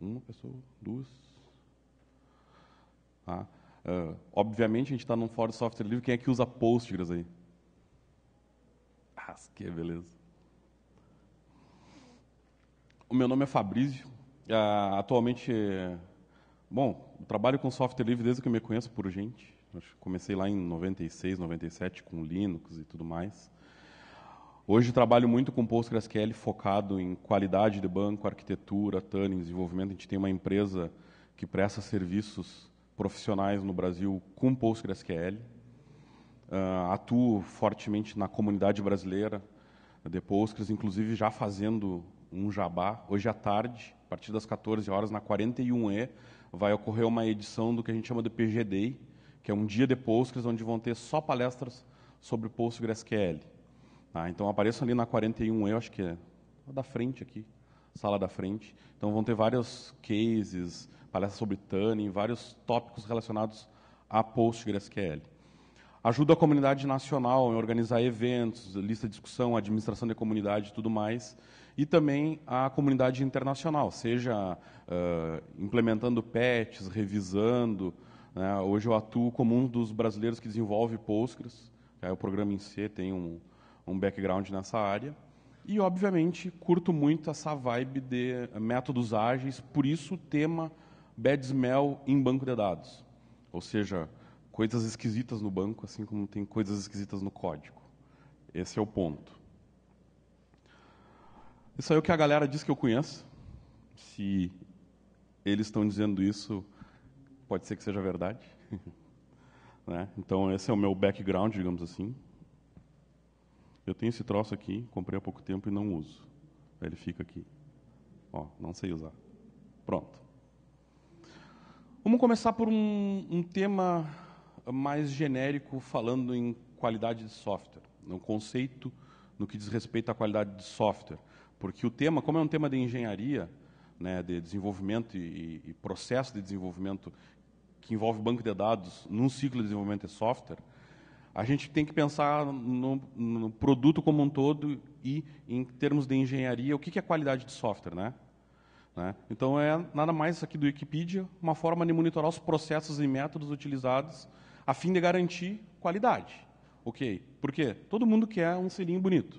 Uma pessoa, duas. Tá? Uh, obviamente, a gente está num fórum de software livre. Quem é que usa Postgres aí? Ah, que beleza. O meu nome é Fabrício. Uh, atualmente, bom, trabalho com software livre desde que eu me conheço por gente. Comecei lá em 96, 97 com Linux e tudo mais. Hoje trabalho muito com PostgreSQL focado em qualidade de banco, arquitetura, tuning, desenvolvimento. A gente tem uma empresa que presta serviços profissionais no Brasil com PostgreSQL. Uh, ah, atuo fortemente na comunidade brasileira de Postgres, inclusive já fazendo um jabá. Hoje à tarde, a partir das 14 horas, na 41E, vai ocorrer uma edição do que a gente chama de PG Day, que é um dia de Postgres, onde vão ter só palestras sobre PostgreSQL. Tá, então apareçam ali na 41 eu acho que é da frente aqui, sala da frente. Então vão ter vários cases, palestras sobre Turing, vários tópicos relacionados a PostgreSQL. Ajuda a comunidade nacional em organizar eventos, lista de discussão, administração de comunidade e tudo mais. E também a comunidade internacional, seja uh, implementando patches, revisando. Né? Hoje eu atuo como um dos brasileiros que desenvolve Postgres, é o programa em C, tem um, um background nessa área. E, obviamente, curto muito essa vibe de métodos ágeis, por isso o tema bad smell em banco de dados. Ou seja, coisas esquisitas no banco, assim como tem coisas esquisitas no código. Esse é o ponto. Isso aí é o que a galera diz que eu conheço. Se eles estão dizendo isso, pode ser que seja verdade. né? Então, esse é o meu background, digamos assim. Eu tenho esse troço aqui, comprei há pouco tempo e não uso. ele fica aqui. Ó, não sei usar. Pronto. Vamos começar por um, um tema mais genérico, falando em qualidade de software. Né, um conceito no que diz respeito à qualidade de software. Porque o tema, como é um tema de engenharia, né, de desenvolvimento e, e processo de desenvolvimento que envolve banco de dados num ciclo de desenvolvimento de software, a gente tem que pensar no, no, produto como um todo e, em termos de engenharia, o que, é qualidade de software, né? né? Então, é nada mais aqui do Wikipedia, uma forma de monitorar os processos e métodos utilizados a fim de garantir qualidade. Ok, por quê? Todo mundo quer um selinho bonito.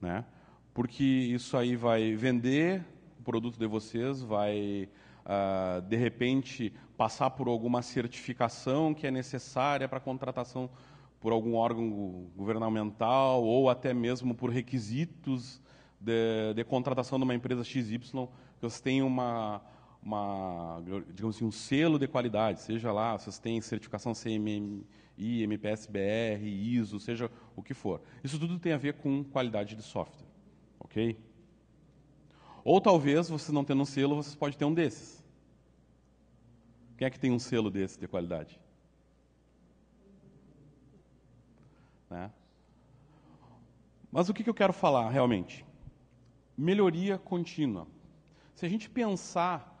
Né? Porque isso aí vai vender o produto de vocês, vai ah, de repente, passar por alguma certificação que é necessária para contratação por algum órgão governamental ou até mesmo por requisitos de, de contratação de uma empresa XY, que vocês têm uma, uma, digamos assim, um selo de qualidade, seja lá, vocês têm certificação CMMI, MPSBR, ISO, seja o que for. Isso tudo tem a ver com qualidade de software, ok? Ou talvez, vocês não tendo um selo, vocês podem ter um desses. Quem é que tem um selo desse de qualidade? Né? Mas o que, que eu quero falar realmente? Melhoria contínua. Se a gente pensar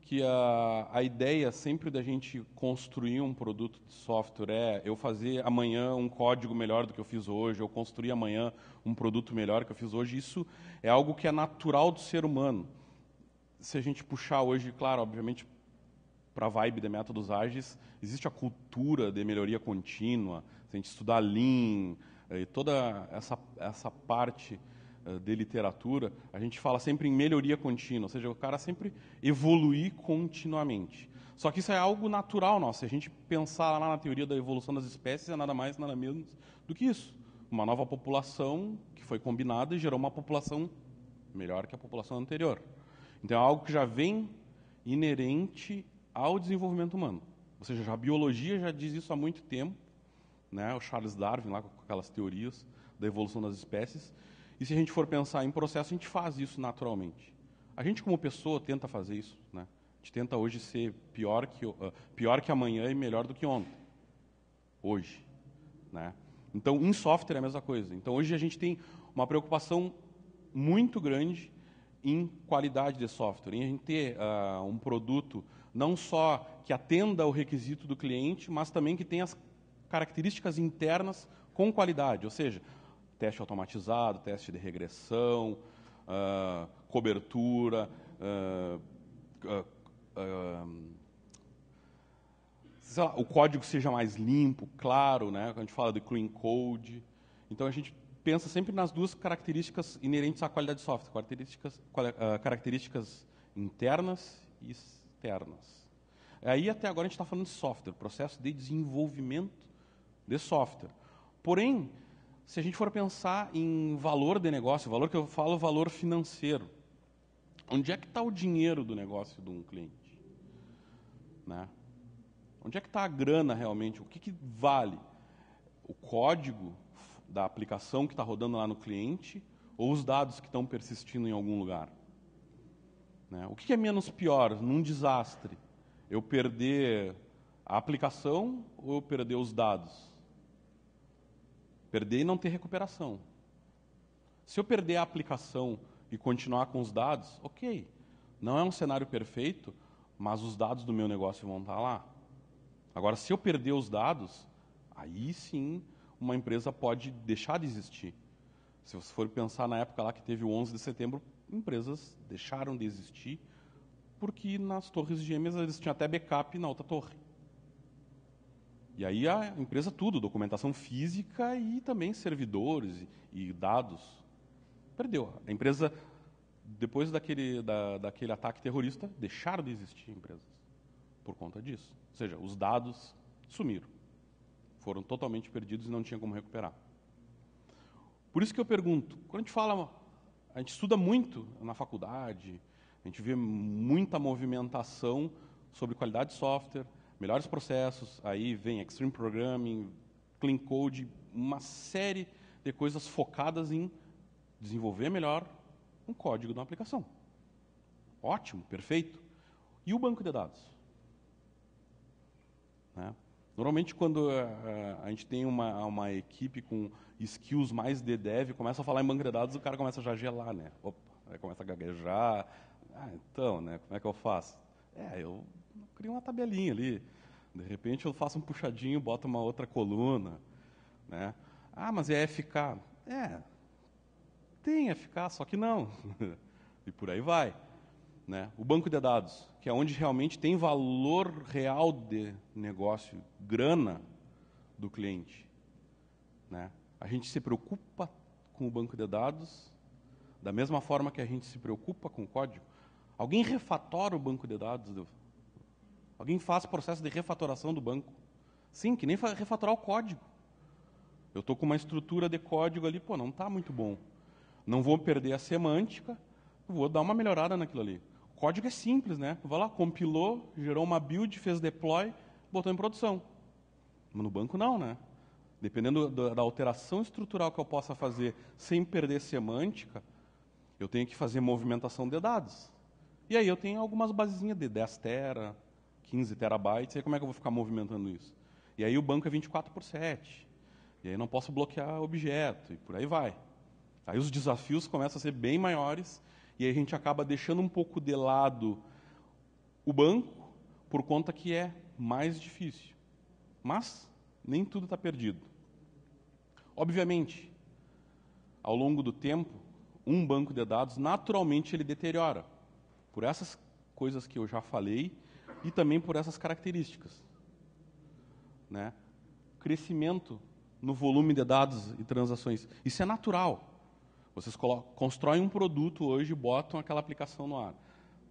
que a, a ideia sempre da gente construir um produto de software é eu fazer amanhã um código melhor do que eu fiz hoje, eu construir amanhã um produto melhor que eu fiz hoje, isso é algo que é natural do ser humano. Se a gente puxar hoje, claro, obviamente para a vibe de métodos ágeis, existe a cultura de melhoria contínua, se a gente estudar Lean, eh, e toda essa, essa parte eh, de literatura, a gente fala sempre em melhoria contínua, ou seja, o cara sempre evoluir continuamente. Só que isso é algo natural nosso. Se a gente pensar lá na teoria da evolução das espécies, é nada mais, nada menos do que isso. Uma nova população que foi combinada e gerou uma população melhor que a população anterior. Então é algo que já vem inerente ao desenvolvimento humano. Ou seja, a biologia já diz isso há muito tempo, né? o Charles Darwin, lá com aquelas teorias da evolução das espécies. E se a gente for pensar em processo, a gente faz isso naturalmente. A gente, como pessoa, tenta fazer isso. Né? A gente tenta hoje ser pior que, uh, pior que amanhã e melhor do que ontem. Hoje. Né? Então, em software é a mesma coisa. Então, hoje a gente tem uma preocupação muito grande em qualidade de software, em a gente ter uh, um produto não só que atenda ao requisito do cliente, mas também que tenha as características internas com qualidade, ou seja, teste automatizado, teste de regressão, uh, cobertura, uh, uh, lá, o código seja mais limpo, claro, né? a gente fala de clean code. Então a gente pensa sempre nas duas características inerentes à qualidade de software, características, características internas e externas. Aí até agora a gente está falando de software, processo de desenvolvimento de software. Porém, se a gente for pensar em valor de negócio, valor que eu falo, valor financeiro, onde é que está o dinheiro do negócio de um cliente? Né? Onde é que está a grana realmente? O que, que vale? O código da aplicação que está rodando lá no cliente ou os dados que estão persistindo em algum lugar? Né? O que é menos pior num desastre? Eu perder a aplicação ou eu perder os dados? Perder e não ter recuperação. Se eu perder a aplicação e continuar com os dados, ok. Não é um cenário perfeito, mas os dados do meu negócio vão estar lá. Agora, se eu perder os dados, aí sim uma empresa pode deixar de existir. Se você for pensar na época lá que teve o 11 de setembro, empresas deixaram de existir porque nas torres gêmeas eles tinham até backup na outra torre. E aí a empresa tudo, documentação física e também servidores e, dados. Perdeu. A empresa, depois daquele, da, daquele ataque terrorista, deixaram de existir empresas por conta disso. Ou seja, os dados sumiram. Foram totalmente perdidos e não tinha como recuperar. Por isso que eu pergunto, quando a gente fala a gente estuda muito na faculdade, a gente vê muita movimentação sobre qualidade de software, melhores processos, aí vem Extreme Programming, Clean Code, uma série de coisas focadas em desenvolver melhor um código de uma aplicação. Ótimo, perfeito. E o banco de dados? Né? Normalmente, quando a, eh, a, eh, a gente tem uma, uma, equipe com skills mais de dev, começa a falar em banco de dados, o cara começa já a gelar, né? Opa, aí começa a gaguejar. Ah, então, né? Como é que eu faço? É, eu crio uma tabelinha ali. De repente, eu faço um puxadinho, boto uma outra coluna, né? Ah, mas é FK. É, tem FK, só que não. e por aí vai. Né? O banco de dados que é onde realmente tem valor real de negócio, grana do cliente. Né? A gente se preocupa com o banco de dados da mesma forma que a gente se preocupa com o código. Alguém refatora o banco de dados? Alguém faz processo de refatoração do banco? Sim, que nem refatorar o código. Eu estou com uma estrutura de código ali, pô, não está muito bom. Não vou perder a semântica, vou dar uma melhorada naquilo ali código é simples, né? Vai lá, compilou, gerou uma build, fez deploy, botou em produção. Mas no banco não, né? Dependendo da alteração estrutural que eu possa fazer sem perder semântica, eu tenho que fazer movimentação de dados. E aí eu tenho algumas basezinhas de 10 tera, 15 terabytes, e aí como é que eu vou ficar movimentando isso? E aí o banco é 24 por 7. E aí não posso bloquear objeto, e por aí vai. Aí os desafios começam a ser bem maiores e aí a gente acaba deixando um pouco de lado o banco por conta que é mais difícil. Mas nem tudo está perdido. Obviamente, ao longo do tempo, um banco de dados naturalmente ele deteriora por essas coisas que eu já falei e também por essas características, né? Crescimento no volume de dados e transações, isso é natural. Vocês constroem um produto hoje e botam aquela aplicação no ar.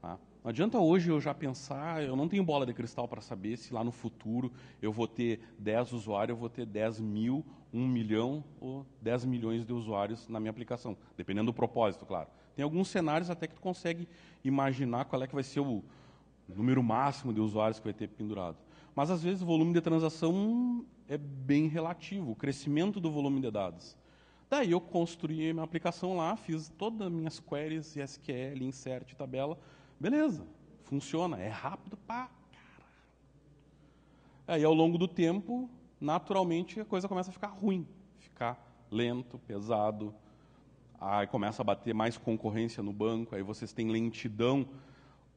Tá? Não adianta hoje eu já pensar, eu não tenho bola de cristal para saber se lá no futuro eu vou ter 10 usuários, eu vou ter 10 mil, 1 milhão ou 10 milhões de usuários na minha aplicação, dependendo do propósito, claro. Tem alguns cenários até que tu consegue imaginar qual é que vai ser o número máximo de usuários que vai ter pendurado. Mas às vezes o volume de transação é bem relativo, o crescimento do volume de dados. Daí eu construí minha aplicação lá, fiz todas as minhas queries, SQL, insert, tabela. Beleza, funciona, é rápido pá. Aí, ao longo do tempo, naturalmente, a coisa começa a ficar ruim. Ficar lento, pesado. Aí começa a bater mais concorrência no banco. Aí vocês têm lentidão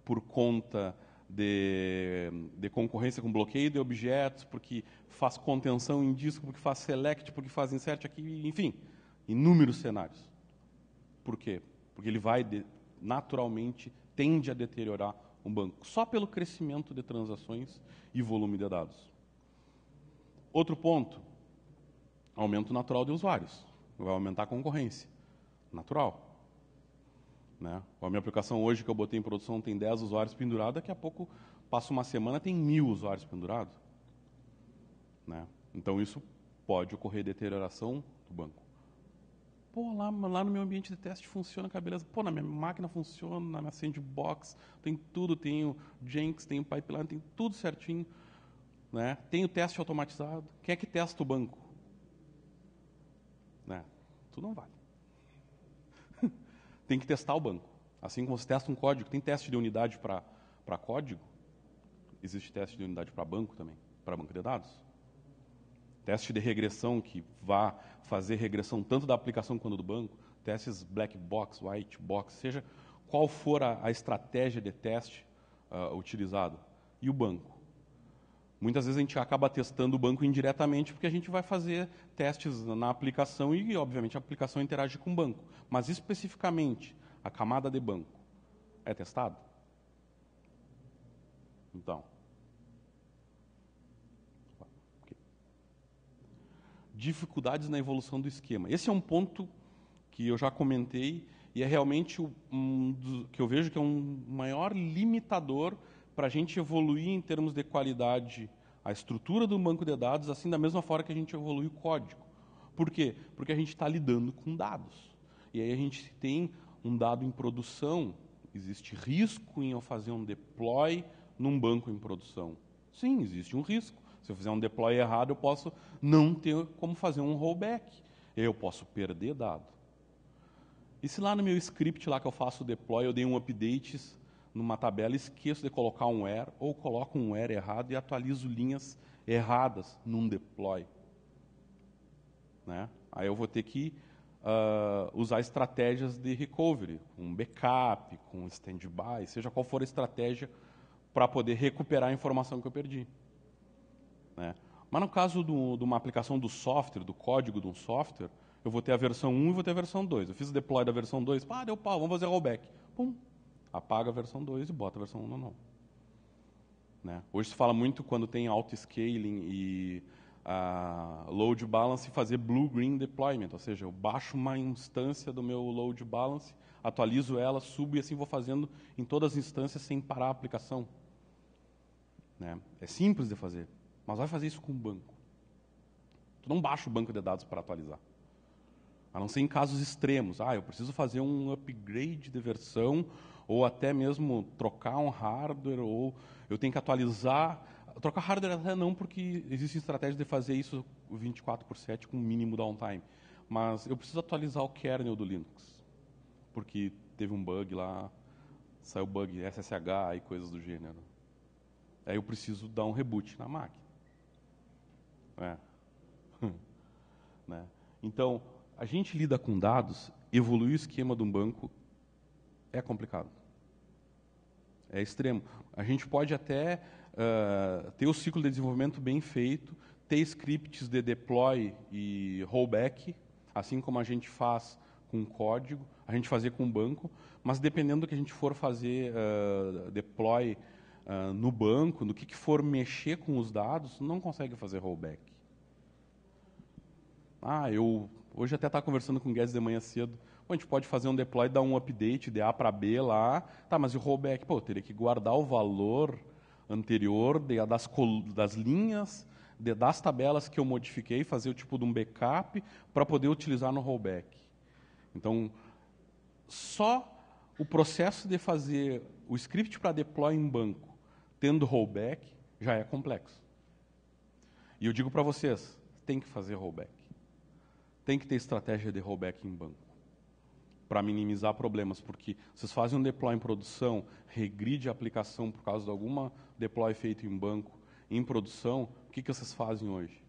por conta de, de, concorrência com bloqueio de objetos, porque faz contenção em disco, porque faz select, porque faz insert aqui, enfim inúmeros cenários. Por quê? Porque ele vai de, naturalmente tende a deteriorar um banco só pelo crescimento de transações e volume de dados. Outro ponto, aumento natural de usuários. Vai aumentar a concorrência. Natural. Né? A minha aplicação hoje que eu botei em produção tem 10 usuários pendurados, daqui a pouco passa uma semana tem mil usuários pendurados. Né? Então isso pode ocorrer deterioração do banco. Pô, lá, lá no meu ambiente de teste funciona a Pô, na minha máquina funciona, na minha sandbox, tem tudo, tenho Jenks, tenho pipeline, tem tudo certinho. Né? o teste automatizado. Quem é que testa o banco? Né? Tudo não vale. tem que testar o banco. Assim como você testa um código, tem teste de unidade para código, existe teste de unidade para banco também, para banco de dados teste de regressão que vá fazer regressão tanto da aplicação quanto do banco, testes black box, white box, seja qual for a, a estratégia de teste uh, ah, utilizada. E o banco. Muitas vezes a gente acaba testando o banco indiretamente porque a gente vai fazer testes na aplicação e, obviamente, a aplicação interage com o banco. Mas, especificamente, a camada de banco é testado? Então. dificuldades na evolução do esquema. Esse é um ponto que eu já comentei e é realmente o, um que eu vejo que é um maior limitador para a gente evoluir em termos de qualidade a estrutura do banco de dados, assim da mesma forma que a gente evolui o código. Por quê? Porque a gente está lidando com dados. E aí a gente tem um dado em produção, existe risco em eu fazer um deploy num banco em produção. Sim, existe um risco. Se eu fizer um deploy errado, eu posso não ter como fazer um rollback. Eu posso perder dado. E se lá no meu script lá que eu faço o deploy, eu dei um update numa tabela e esqueço de colocar um error, ou coloco um error errado e atualizo linhas erradas num deploy. Né? Aí eu vou ter que uh, usar estratégias de recovery, com backup, com standby, seja qual for a estratégia para poder recuperar a informação que eu perdi. Né? Mas no caso do, de uma aplicação do software, do código de um software, eu vou ter a versão 1 e vou ter a versão 2. Eu fiz o deploy da versão 2, ah, deu pau, vamos fazer rollback. Pum, apaga a versão 2 e bota a versão 1 no não. Né? Hoje se fala muito quando tem auto-scaling e uh, load balance, fazer blue-green deployment, ou seja, eu baixo uma instância do meu load balance, atualizo ela, subo e assim vou fazendo em todas as instâncias sem parar a aplicação. Né? É simples de fazer. Mas vai fazer isso com o banco. Tu não baixa o banco de dados para atualizar. A não ser em casos extremos. Ah, eu preciso fazer um upgrade de versão, ou até mesmo trocar um hardware, ou eu tenho que atualizar. Trocar hardware até não, porque existe estratégia de fazer isso 24 por 7 com mínimo downtime. Mas eu preciso atualizar o kernel do Linux, porque teve um bug lá, saiu bug SSH e coisas do gênero. Aí eu preciso dar um reboot na máquina. É. né? Então, a gente lida com dados, evoluir o esquema de um banco é complicado. É extremo. A gente pode até uh, ter o ciclo de desenvolvimento bem feito, ter scripts de deploy e rollback, assim como a gente faz com código, a gente fazer com banco, mas dependendo do que a gente for fazer uh, deploy uh, no banco, no que, que for mexer com os dados, não consegue fazer rollback. Ah, eu hoje até estava conversando com o Guedes de manhã cedo. Pô, a gente pode fazer um deploy, dar um update de A para B lá. Tá, mas e o rollback? Pô, eu teria que guardar o valor anterior de, das, das linhas, de, das tabelas que eu modifiquei, fazer o tipo de um backup para poder utilizar no rollback. Então, só o processo de fazer o script para deploy em banco tendo rollback, já é complexo. E eu digo para vocês, tem que fazer rollback. Tem que ter estratégia de rollback em banco para minimizar problemas, porque vocês fazem um deploy em produção, regride a aplicação por causa de alguma deploy feito em banco, em produção, o que, que vocês fazem hoje?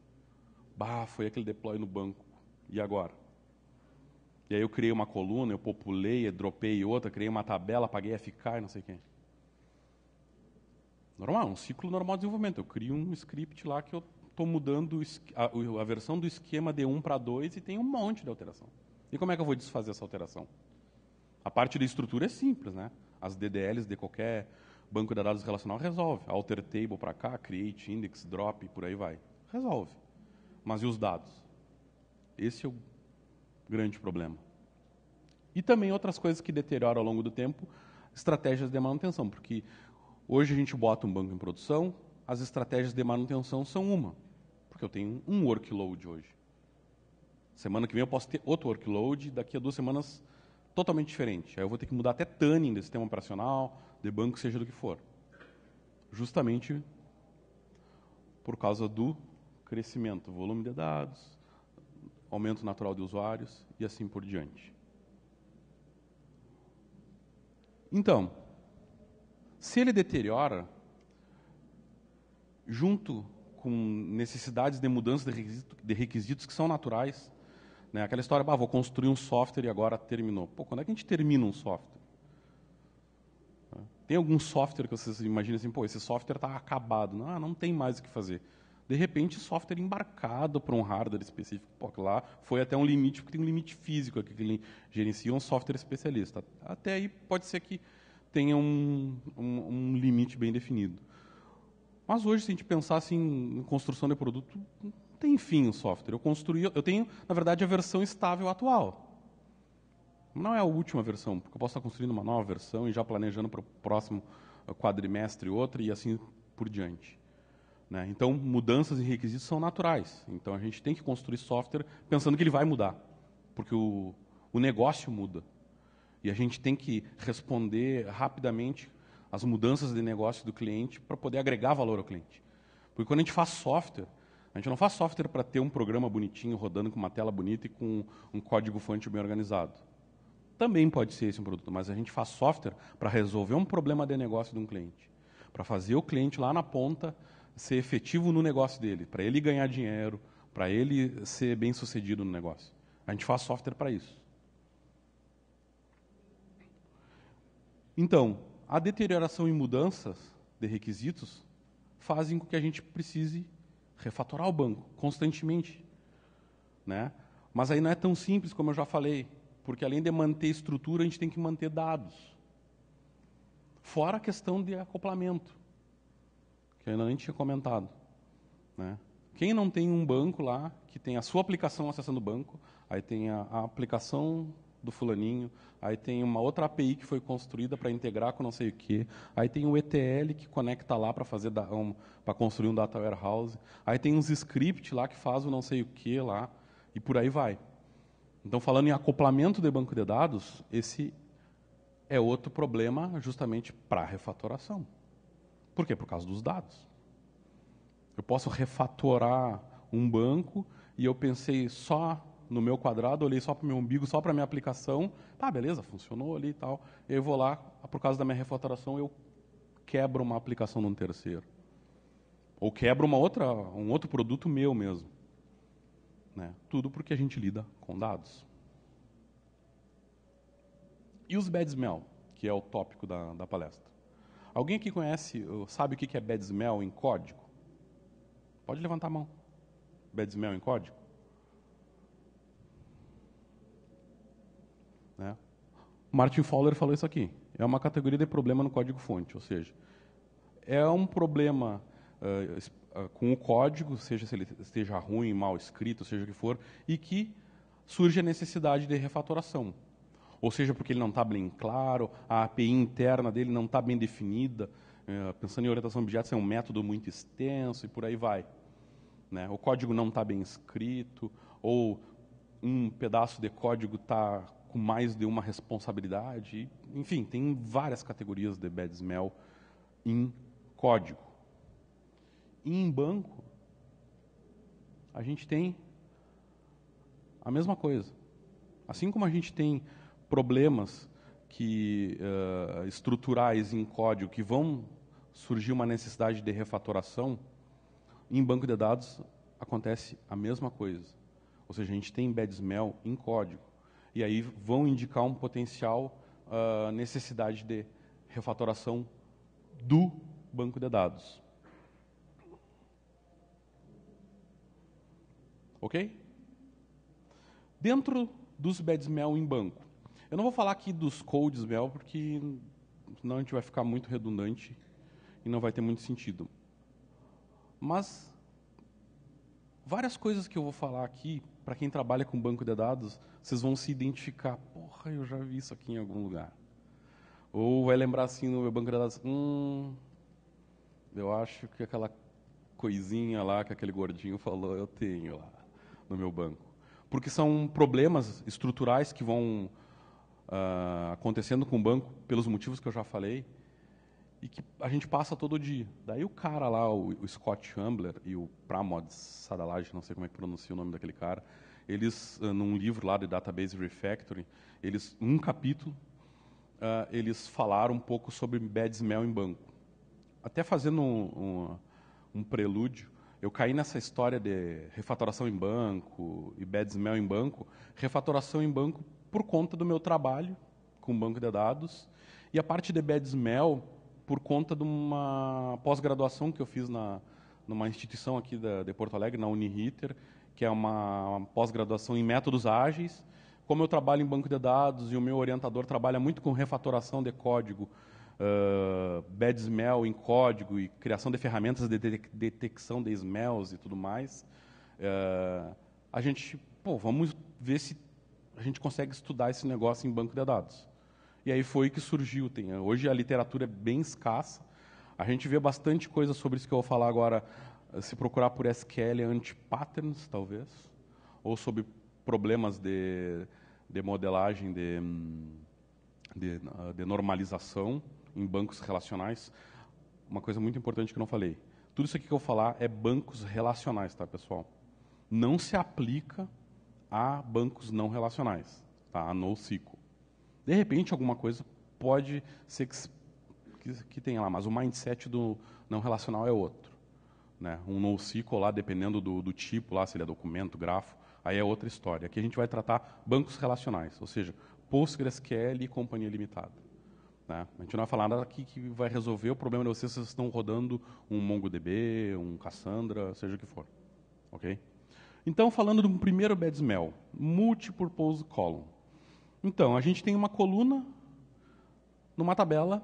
Bah, foi aquele deploy no banco, e agora? E aí eu criei uma coluna, eu populei, eu dropei outra, criei uma tabela, paguei FK e não sei quem normal, é um ciclo normal de desenvolvimento. Eu crio um script lá que eu estou mudando a, a, versão do esquema de 1 para 2 e tem um monte de alteração. E como é que eu vou desfazer essa alteração? A parte da estrutura é simples, né? As DDLs de qualquer banco de dados relacional resolve. Alter table para cá, create, index, drop, por aí vai. Resolve. Mas e os dados? Esse é o grande problema. E também outras coisas que deterioram ao longo do tempo, estratégias de manutenção, porque Hoje a gente bota um banco em produção, as estratégias de manutenção são uma, porque eu tenho um workload hoje. Semana que vem eu posso ter outro workload, daqui a duas semanas totalmente diferente. Aí eu vou ter que mudar até tanning do sistema operacional, de banco, seja do que for. Justamente por causa do crescimento, volume de dados, aumento natural de usuários e assim por diante. Então, se ele deteriora, junto com necessidades de mudança de, de requisitos que são naturais, né? aquela história, bah, vou construir um software e agora terminou. Pô, quando é que a gente termina um software? Né? Tem algum software que vocês imaginam assim, pô, esse software está acabado, não, não tem mais o que fazer. De repente, software embarcado para um hardware específico, pô, lá foi até um limite, porque tem um limite físico aqui que gerencia um software especialista. Até aí pode ser que tenha um, um, um limite bem definido. Mas hoje, se a gente pensasse assim, em construção de produto, não tem fim o software. Eu construí, eu tenho, na verdade, a versão estável atual. Não é a última versão, porque eu posso estar construindo uma nova versão e já planejando para o próximo quadrimestre outra e assim por diante. Né? Então, mudanças em requisitos são naturais. Então, a gente tem que construir software pensando que ele vai mudar, porque o, o negócio muda. E a gente tem que responder rapidamente às mudanças de negócio do cliente para poder agregar valor ao cliente. Porque quando a gente faz software, a gente não faz software para ter um programa bonitinho rodando com uma tela bonita e com um código-fonte bem organizado. Também pode ser esse um produto, mas a gente faz software para resolver um problema de negócio de um cliente. Para fazer o cliente lá na ponta ser efetivo no negócio dele, para ele ganhar dinheiro, para ele ser bem sucedido no negócio. A gente faz software para isso. Então, a deterioração e mudanças de requisitos fazem com que a gente precise refatorar o banco constantemente. Né? Mas aí não é tão simples como eu já falei, porque além de manter estrutura, a gente tem que manter dados. Fora a questão de acoplamento, que eu ainda nem tinha comentado. Né? Quem não tem um banco lá, que tem a sua aplicação acessando o banco, aí tem a, a aplicação do fulaninho, aí tem uma outra API que foi construída para integrar com não sei o quê, aí tem o ETL que conecta lá para fazer um, para construir um data warehouse, aí tem uns scripts lá que faz o não sei o quê lá e por aí vai. Então falando em acoplamento de banco de dados, esse é outro problema justamente para refatoração. Por quê? Por causa dos dados. Eu posso refatorar um banco e eu pensei só no meu quadrado, olhei só para o meu umbigo, só para a minha aplicação. Tá, beleza, funcionou ali e tal. Eu vou lá, por causa da minha refatoração, eu quebro uma aplicação num terceiro. Ou quebro uma outra, um outro produto meu mesmo. Né? Tudo porque a gente lida com dados. E os bad smell, que é o tópico da, da palestra. Alguém aqui conhece, uh, sabe o que é bad smell em código? Pode levantar a mão. Bad smell em código? Né? Martin Fowler falou isso aqui. É uma categoria de problema no código-fonte, ou seja, é um problema uh, com o código, seja se ele esteja ruim, mal escrito, seja o que for, e que surge a necessidade de refatoração. Ou seja, porque ele não está bem claro, a API interna dele não está bem definida. Uh, pensando em orientação a objetos, é um método muito extenso e por aí vai. Né? O código não está bem escrito, ou um pedaço de código está mais de uma responsabilidade. Enfim, tem várias categorias de bad smell em código. E em banco, a gente tem a mesma coisa. Assim como a gente tem problemas que uh, estruturais em código que vão surgir uma necessidade de refatoração, em banco de dados acontece a mesma coisa. Ou seja, a gente tem bad smell em código e aí vão indicar um potencial uh, necessidade de refatoração do banco de dados. Ok? Dentro dos bedsmell em banco, eu não vou falar aqui dos codes mel, porque senão a gente vai ficar muito redundante e não vai ter muito sentido. Mas várias coisas que eu vou falar aqui, para quem trabalha com banco de dados, vocês vão se identificar. Porra, eu já vi isso aqui em algum lugar. Ou vai lembrar assim no meu banco de dados, hum, eu acho que aquela coisinha lá que aquele gordinho falou, eu tenho lá no meu banco. Porque são problemas estruturais que vão uh, acontecendo com o banco, pelos motivos que eu já falei, e que a gente passa todo dia. Daí o cara lá, o, o Scott Ambler e o Pramod Sadalaj, não sei como é que pronuncia o nome daquele cara, eles, ah, num livro lá de Database Refactoring, eles, num capítulo, uh, eles falaram um pouco sobre bad smell em banco. Até fazendo um, um, um prelúdio, eu caí nessa história de refatoração em banco e bad smell em banco. Refatoração em banco por conta do meu trabalho com banco de dados. E a parte de bad smell por conta de uma pós-graduação que eu fiz na, numa instituição aqui da, de Porto Alegre, na Uniriter, que é uma, pós-graduação em métodos ágeis. Como eu trabalho em banco de dados e o meu orientador trabalha muito com refatoração de código, uh, bad smell em código e criação de ferramentas de detecção de smells e tudo mais, uh, a gente, pô, vamos ver se a gente consegue estudar esse negócio em banco de dados. E aí foi que surgiu. Tem, hoje a literatura é bem escassa. A gente vê bastante coisa sobre isso que eu vou falar agora. Eh, se procurar por SQL anti-patterns, talvez, ou sobre problemas de, de modelagem, de, hum, de, ah, de normalização em bancos relacionais. Uma coisa muito importante que eu não falei. Tudo isso aqui que eu falar é bancos relacionais, tá, pessoal? Não se aplica a bancos não relacionais, tá? A NoSQL. De repente, alguma coisa pode ser que, que, que tenha lá, mas o mindset do não relacional é outro. Né? Um NoSQL lá, dependendo do, do tipo, lá, se ele é documento, grafo, aí é outra história. Aqui a gente vai tratar bancos relacionais, ou seja, PostgreSQL e companhia limitada. Né? A gente não vai falar nada aqui que vai resolver o problema de vocês se vocês estão rodando um MongoDB, um Cassandra, seja o que for. ok? Então, falando do primeiro bad smell, multi-purpose column. Então, a gente tem uma coluna numa tabela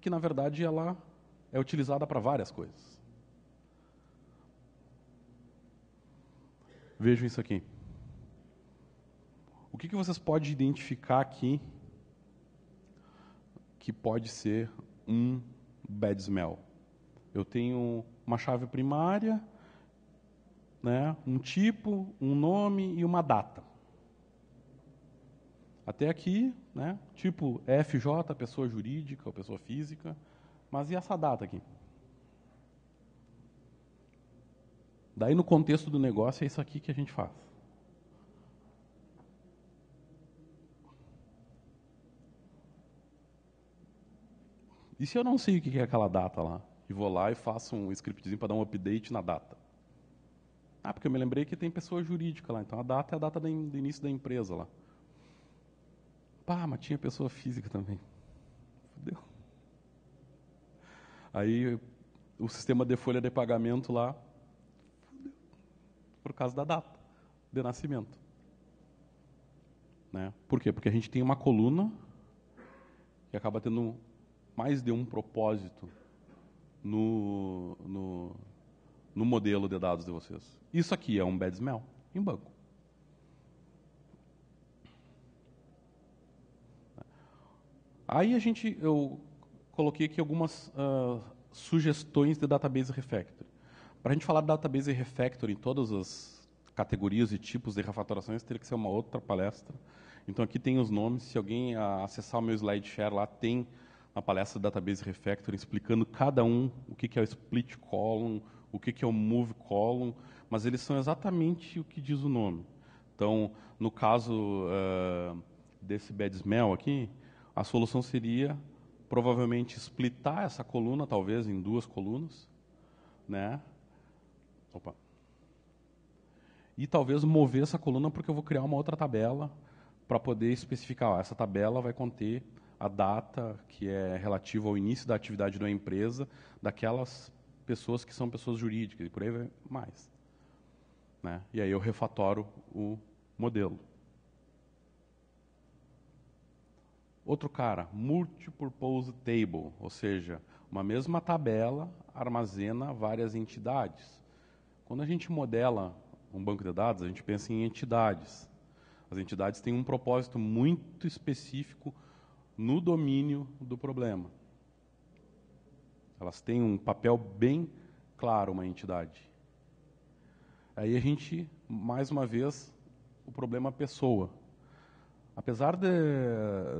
que, na verdade, ela é utilizada para várias coisas. Vejam isso aqui. O que, que vocês podem identificar aqui que pode ser um bad smell? Eu tenho uma chave primária, né, um tipo, um nome e uma data. Até aqui, né, tipo FJ, pessoa jurídica ou pessoa física, mas e essa data aqui? Daí, no contexto do negócio, é isso aqui que a gente faz. E se eu não sei o que é aquela data lá? E vou lá e faço um scriptzinho para dar um update na data. Ah, porque eu me lembrei que tem pessoa jurídica lá, então a data é a data do início da empresa lá. Pá, mas tinha pessoa física também. Fudeu. Aí o sistema de folha de pagamento lá, fudeu. Por causa da data de nascimento. Né? Por quê? Porque a gente tem uma coluna que acaba tendo mais de um propósito no, no, no modelo de dados de vocês. Isso aqui é um bad smell em banco. Aí a gente, eu coloquei aqui algumas uh, sugestões de database refactor. Para a gente falar de database refactor em todas as categorias e tipos de refatorações, teria que ser uma outra palestra. Então aqui tem os nomes, se alguém ah, acessar o meu share lá, tem a palestra de database refactor explicando cada um, o que, que é o split column, o que, que é o move column, mas eles são exatamente o que diz o nome. Então, no caso uh, desse bad smell aqui, a solução seria provavelmente splitar essa coluna, talvez, em duas colunas, né? Opa. E talvez mover essa coluna porque eu vou criar uma outra tabela para poder especificar, ó, essa tabela vai conter a data que é relativa ao início da atividade da empresa daquelas pessoas que são pessoas jurídicas e por aí vai mais. Né? E aí eu refatoro o modelo. Outro cara, multi-purpose table, ou seja, uma mesma tabela armazena várias entidades. Quando a gente modela um banco de dados, a gente pensa em entidades. As entidades têm um propósito muito específico no domínio do problema. Elas têm um papel bem claro, uma entidade. Aí a gente, mais uma vez, o problema é pessoa. Apesar de,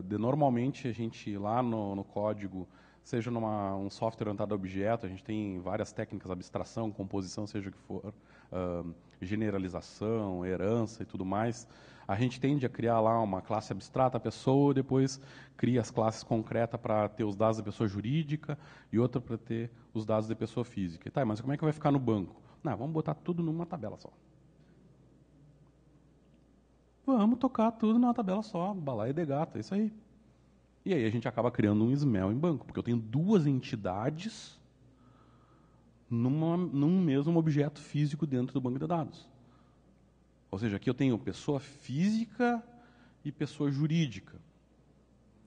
de normalmente a gente lá no, no código, seja numa, um software orientado a objeto, a gente tem várias técnicas, abstração, composição, seja o que for, uh, generalização, herança e tudo mais, a gente tende a criar lá uma classe abstrata a pessoa, depois cria as classes concretas para ter os dados da pessoa jurídica e outra para ter os dados da pessoa física. E, tá, mas como é que vai ficar no banco? Não, vamos botar tudo numa tabela só. Vamos tocar tudo numa tabela só, balaia de gato, é isso aí. E aí a gente acaba criando um smell em banco, porque eu tenho duas entidades numa, num mesmo objeto físico dentro do banco de dados. Ou seja, aqui eu tenho pessoa física e pessoa jurídica.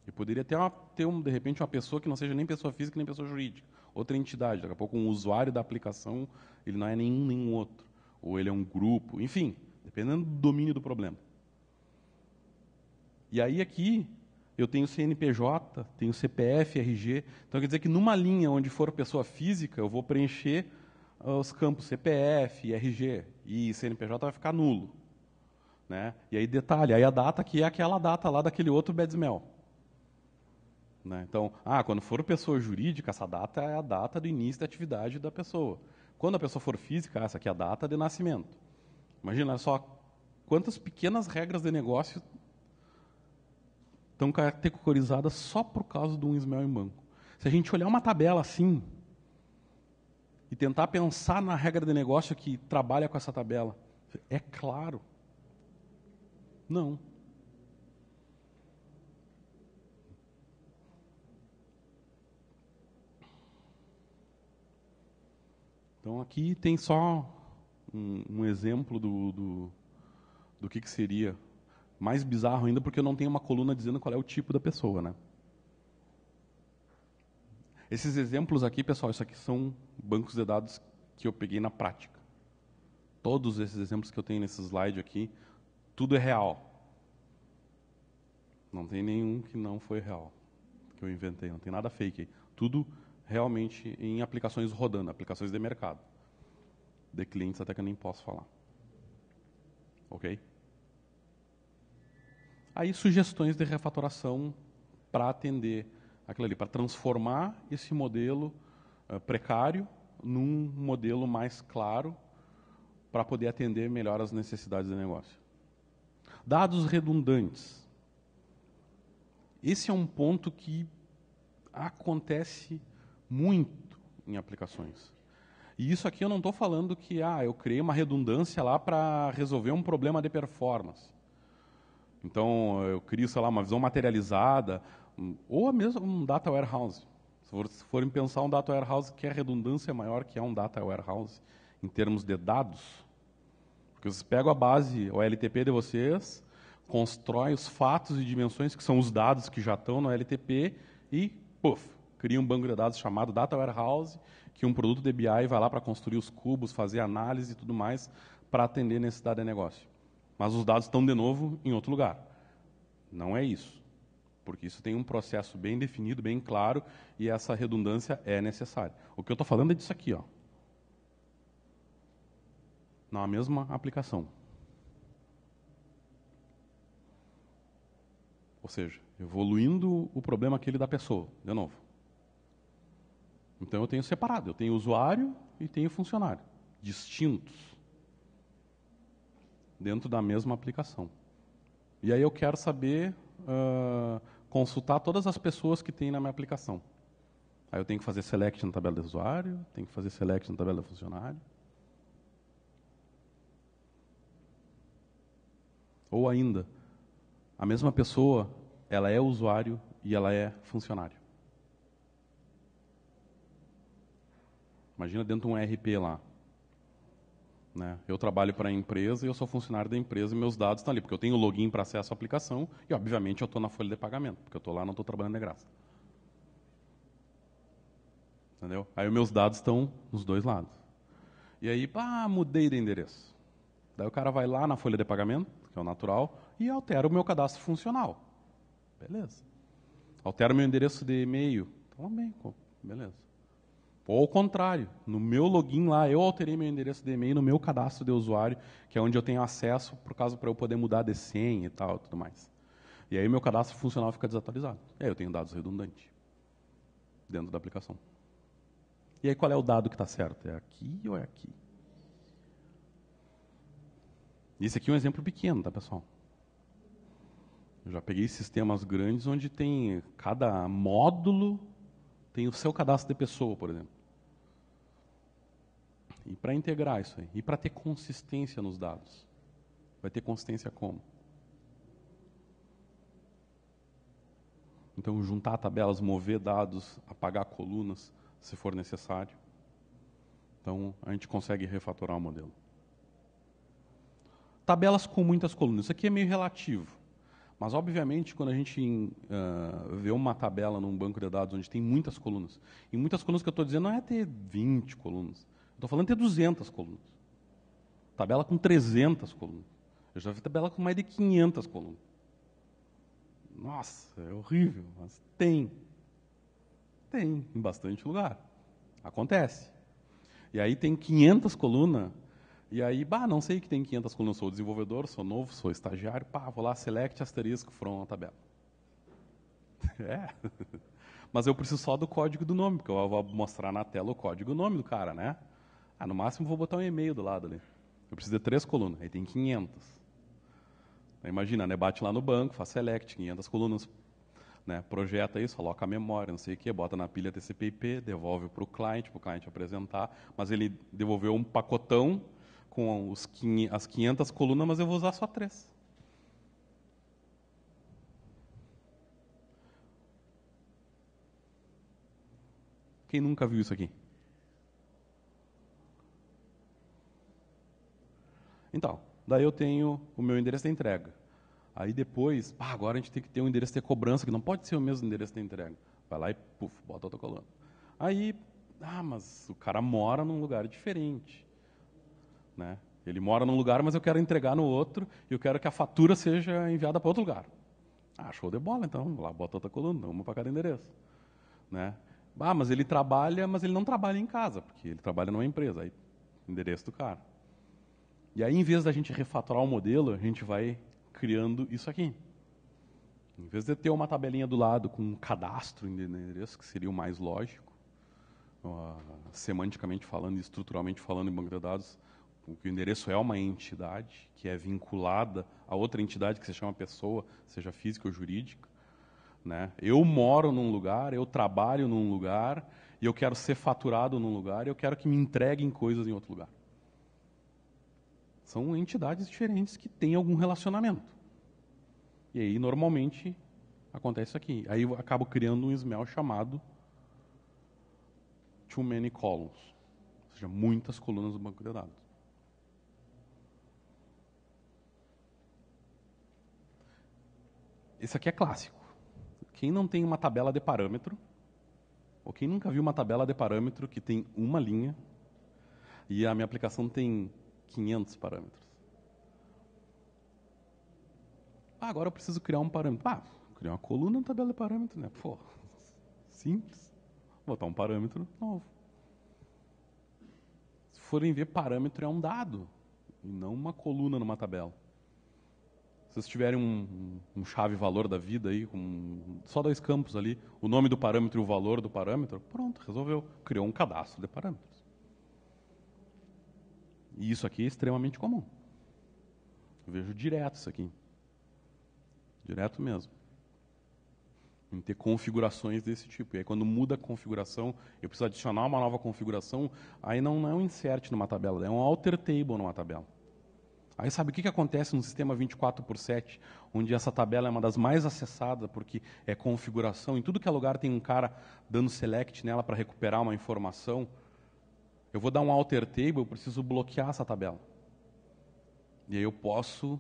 E poderia ter, uma, ter um, de repente, uma pessoa que não seja nem pessoa física nem pessoa jurídica. Outra entidade, daqui a pouco um usuário da aplicação, ele não é nenhum nem outro. Ou ele é um grupo, enfim, dependendo do domínio do problema. E aí aqui eu tenho CNPJ, tenho CPF, RG. Então quer dizer que numa linha onde for pessoa física, eu vou preencher ah, os campos CPF, RG e CNPJ vai ficar nulo. Né? E aí detalhe, aí a data que é aquela data lá daquele outro bedsmell. Né? Então, ah, quando for pessoa jurídica, essa data é a data do início da atividade da pessoa. Quando a pessoa for física, essa aqui é a data de nascimento. Imagina só quantas pequenas regras de negócio estão categorizadas só por causa do Ismael em banco. Se a gente olhar uma tabela assim e tentar pensar na regra de negócio que trabalha com essa tabela, é claro. Não. Então aqui tem só um, um exemplo do, do, do que, que seria mais bizarro ainda porque eu não tenho uma coluna dizendo qual é o tipo da pessoa, né? Esses exemplos aqui, pessoal, isso aqui são bancos de dados que eu peguei na prática. Todos esses exemplos que eu tenho nesse slide aqui, tudo é real. Não tem nenhum que não foi real, que eu inventei, não tem nada fake. Tudo realmente em aplicações rodando, aplicações de mercado. De clientes até que eu nem posso falar. OK? Aí sugestões de refatoração para atender aquilo ali, para transformar esse modelo uh, precário num modelo mais claro para poder atender melhor as necessidades do negócio. Dados redundantes. Esse é um ponto que acontece muito em aplicações. E isso aqui eu não estou falando que ah, eu criei uma redundância lá para resolver um problema de performance. Então, eu crio, sei lá, uma visão materializada, ou a mesma um data warehouse. Se forem pensar um data warehouse, que a redundância é maior que é um data warehouse em termos de dados? Porque vocês pegam a base, o LTP de vocês, constrói os fatos e dimensões, que são os dados que já estão no LTP, e, puf, cria um banco de dados chamado Data Warehouse, que um produto de BI vai lá para construir os cubos, fazer análise e tudo mais, para atender necessidade de negócio mas os dados estão de novo em outro lugar. Não é isso. Porque isso tem um processo bem definido, bem claro, e essa redundância é necessária. O que eu estou falando é disso aqui. Ó. Na mesma aplicação. Ou seja, evoluindo o problema aquele da pessoa, de novo. Então eu tenho separado, eu tenho usuário e tenho funcionário, distintos dentro da mesma aplicação. E aí eu quero saber uh, consultar todas as pessoas que tem na minha aplicação. Aí eu tenho que fazer select na tabela de usuário, tenho que fazer select na tabela de funcionário. Ou ainda, a mesma pessoa, ela é usuário e ela é funcionário. Imagina dentro de um RP lá, né? Eu trabalho para a empresa e eu sou funcionário da empresa e meus dados estão ali, porque eu tenho login para acesso à aplicação e, obviamente, eu estou na folha de pagamento, porque eu estou lá não estou trabalhando de graça. Entendeu? Aí meus dados estão nos dois lados. E aí, pá, mudei de endereço. Daí o cara vai lá na folha de pagamento, que é o natural, e altera o meu cadastro funcional. Beleza. Altera o meu endereço de e-mail. Também, então, beleza. Ou ao contrário, no meu login lá, eu alterei meu endereço de e-mail no meu cadastro de usuário, que é onde eu tenho acesso, por caso para eu poder mudar de senha e tal, tudo mais. E aí meu cadastro funcional fica desatualizado. E é, aí eu tenho dados redundantes dentro da aplicação. E aí qual é o dado que está certo? É aqui ou é aqui? Isso aqui é um exemplo pequeno, tá, pessoal? Eu já peguei sistemas grandes onde tem cada módulo tem o seu cadastro de pessoa, por exemplo. E para integrar isso aí, e para ter consistência nos dados. Vai ter consistência como? Então, juntar tabelas, mover dados, apagar colunas, se for necessário. Então, a gente consegue refatorar o modelo. Tabelas com muitas colunas. Isso aqui é meio relativo. Mas, obviamente, quando a gente uh, vê uma tabela num banco de dados onde tem muitas colunas, e muitas colunas que eu estou dizendo não é ter 20 colunas, estou falando ter 200 colunas. Tabela com 300 colunas. Eu já vi tabela com mais de 500 colunas. Nossa, é horrível, mas tem. Tem, em bastante lugar. Acontece. E aí tem 500 colunas e aí, bah, não sei que tem 500 colunas, sou desenvolvedor, sou novo, sou estagiário, pá, vou lá, select asterisco, from a tabela. É. Mas eu preciso só do código do nome, porque eu vou mostrar na tela o código do nome do cara, né? Ah, no máximo vou botar um e-mail do lado ali. Eu preciso de três colunas, aí tem 500. Então, imagina, né? Bate lá no banco, faz select, 500 colunas, né? projeta isso, coloca a memória, não sei o quê, bota na pilha TCP/IP, devolve para o cliente, para o cliente apresentar, mas ele devolveu um pacotão com os, as 500 colunas, mas eu vou usar só três. Quem nunca viu isso aqui? Então, daí eu tenho o meu endereço de entrega. Aí depois, ah, agora a gente tem que ter um endereço de cobrança, que não pode ser o mesmo endereço de entrega. Vai lá e puf, bota outra coluna. Aí, ah, mas o cara mora num lugar diferente. Né? Ele mora num lugar, mas eu quero entregar no outro e eu quero que a fatura seja enviada para outro lugar. Ah, show de bola, então. Lá bota outra coluna, uma para cada endereço. Né? Ah, mas ele trabalha, mas ele não trabalha em casa, porque ele trabalha numa empresa. Aí, endereço do cara. E aí, em vez da gente refatorar o modelo, a gente vai criando isso aqui. Em vez de ter uma tabelinha do lado com um cadastro em endereço, que seria o mais lógico, uh, semanticamente falando, e estruturalmente falando em banco de dados, o endereço é uma entidade que é vinculada a outra entidade que se chama pessoa, seja física ou jurídica. Né? Eu moro num lugar, eu trabalho num lugar, e eu quero ser faturado num lugar, e eu quero que me entreguem coisas em outro lugar. São entidades diferentes que têm algum relacionamento. E aí, normalmente, acontece isso aqui. Aí eu acabo criando um smell chamado Too Many Columns, ou seja, muitas colunas do banco de dados. Isso aqui é clássico. Quem não tem uma tabela de parâmetro, ou quem nunca viu uma tabela de parâmetro que tem uma linha e a minha aplicação tem 500 parâmetros. Ah, agora eu preciso criar um parâmetro. Ah, criar uma coluna na tabela de parâmetro, né? Pô, simples. Vou botar um parâmetro novo. Se forem ver, parâmetro é um dado, e não uma coluna numa tabela. Se vocês tiverem um, um chave valor da vida aí, com só dois campos ali, o nome do parâmetro e o valor do parâmetro, pronto, resolveu. Criou um cadastro de parâmetros. E isso aqui é extremamente comum. Eu vejo direto isso aqui. Direto mesmo. Em ter configurações desse tipo. E aí, quando muda a configuração, eu preciso adicionar uma nova configuração, aí não, não é um insert numa tabela, é um alter table numa tabela. Aí sabe o que, que acontece no sistema 24 por 7, onde essa tabela é uma das mais acessadas, porque é configuração, em tudo que é lugar tem um cara dando select nela para recuperar uma informação. Eu vou dar um alter table, eu preciso bloquear essa tabela. E aí eu posso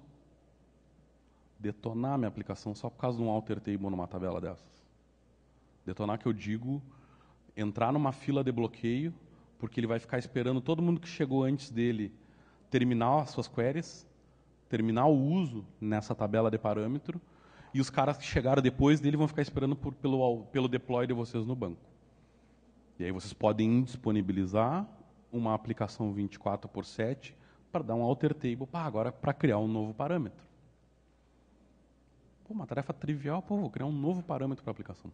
detonar minha aplicação só por causa de um alter table numa tabela dessas. Detonar que eu digo entrar numa fila de bloqueio, porque ele vai ficar esperando todo mundo que chegou antes dele terminar as suas queries, terminar o uso nessa tabela de parâmetro, e os caras que chegaram depois dele vão ficar esperando por, pelo, pelo deploy de vocês no banco. E aí vocês podem disponibilizar uma aplicação 24 por 7 para dar um alter table pá, agora para criar um novo parâmetro. Pô, uma tarefa trivial, pô, vou criar um novo parâmetro para a aplicação.